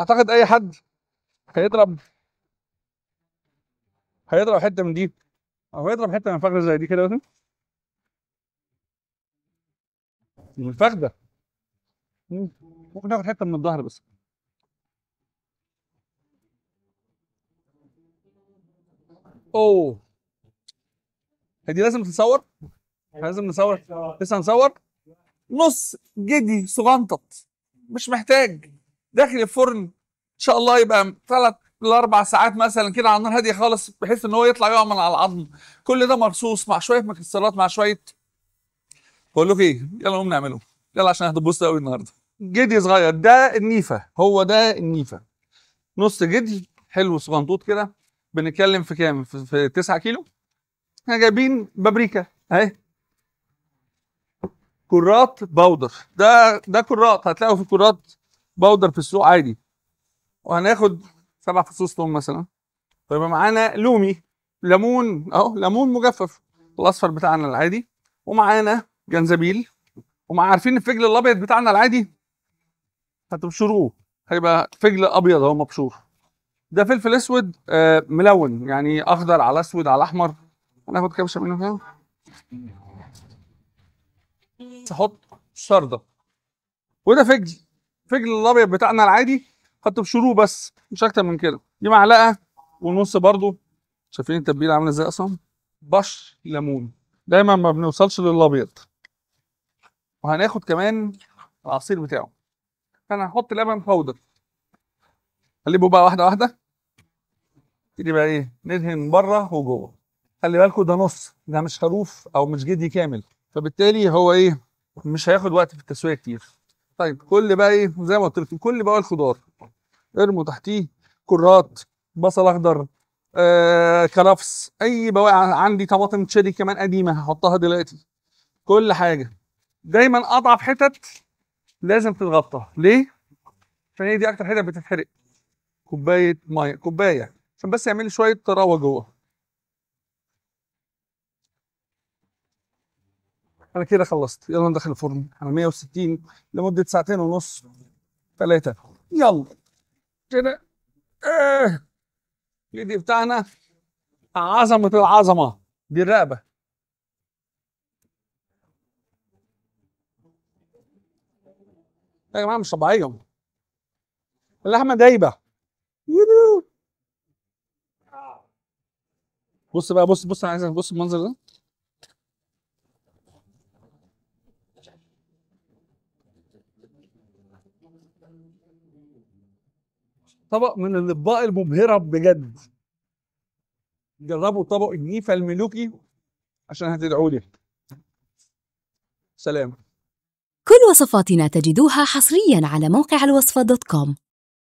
اعتقد اي حد هيضرب هيضرب حته من دي او هيضرب حته من فخده زي دي كده مثلا من الفخده ممكن ناخد حته من الظهر بس اوه دي لازم تتصور لازم نصور لسه هنصور نص جدي صغنطط مش محتاج داخل الفرن ان شاء الله يبقى ثلاث لاربع ساعات مثلا كده على النار هاديه خالص بحيث ان هو يطلع يقع من على العظم كل ده مرصوص مع شويه مكسرات مع شويه بقول لكم ايه يلا نقوم نعمله يلا عشان هتبصوا قوي النهارده جدي صغير ده النيفه هو ده النيفه نص جدي حلو صغنطوط كده بنتكلم في كام في, في 9 كيلو احنا جايبين بابريكا اهي كرات باودر ده ده كرات هتلاقوا في كرات بودر في السوق عادي وهناخد سبع فصوص توم مثلا فيبقى طيب معانا لومي ليمون اهو ليمون مجفف الاصفر بتاعنا العادي ومعانا جنزبيل ومع عارفين الفجل الابيض بتاعنا العادي هتبشروه هيبقى فجل ابيض اهو مبشور ده فلفل اسود آه ملون يعني اخضر على اسود على احمر هناخد كبشه منه كده هحط شرده وده فجل الفجل الابيض بتاعنا العادي حط بشروه بس مش اكتر من كده دي معلقه ونص برضو شايفين التتبيله عامله ازاي اصلا بش ليمون دايما ما بنوصلش للابيض وهناخد كمان العصير بتاعه انا هحط لبن باودر قلبه بقى واحده واحده نبتدي بقى ايه ندهن بره وجوه خلي بالكم ده نص ده مش خروف او مش جدي كامل فبالتالي هو ايه مش هياخد وقت في التسويه كتير طيب كل بقى ايه زي ما قلت لكم كل بقى الخضار ارموا تحتيه كرات بصل اخضر آه، كرفس اي بواقي عندي طماطم تشيري كمان قديمه هحطها دلوقتي كل حاجه دايما اضعف حتت لازم تتغطى ليه عشان هي دي اكتر حتت بتتحرق كوبايه ميه كوبايه عشان بس يعمل لي شويه طراوه جوه انا كده خلصت يلا ندخل الفرن على 160 لمده ساعتين ونص ثلاثه يلا كده آه. الايد بتاعنا عظمه العظمه دي الرقبه يا جماعه مش طبيعيه اللحمه دايبه بص بقى بص بص عايز بص المنظر ده طبق من الاطباق المبهره بجد جربوا طبق النيفه الملوكي عشان هتدعوا لي سلام كل وصفاتنا تجدوها حصريا على موقع الوصفه دوت كوم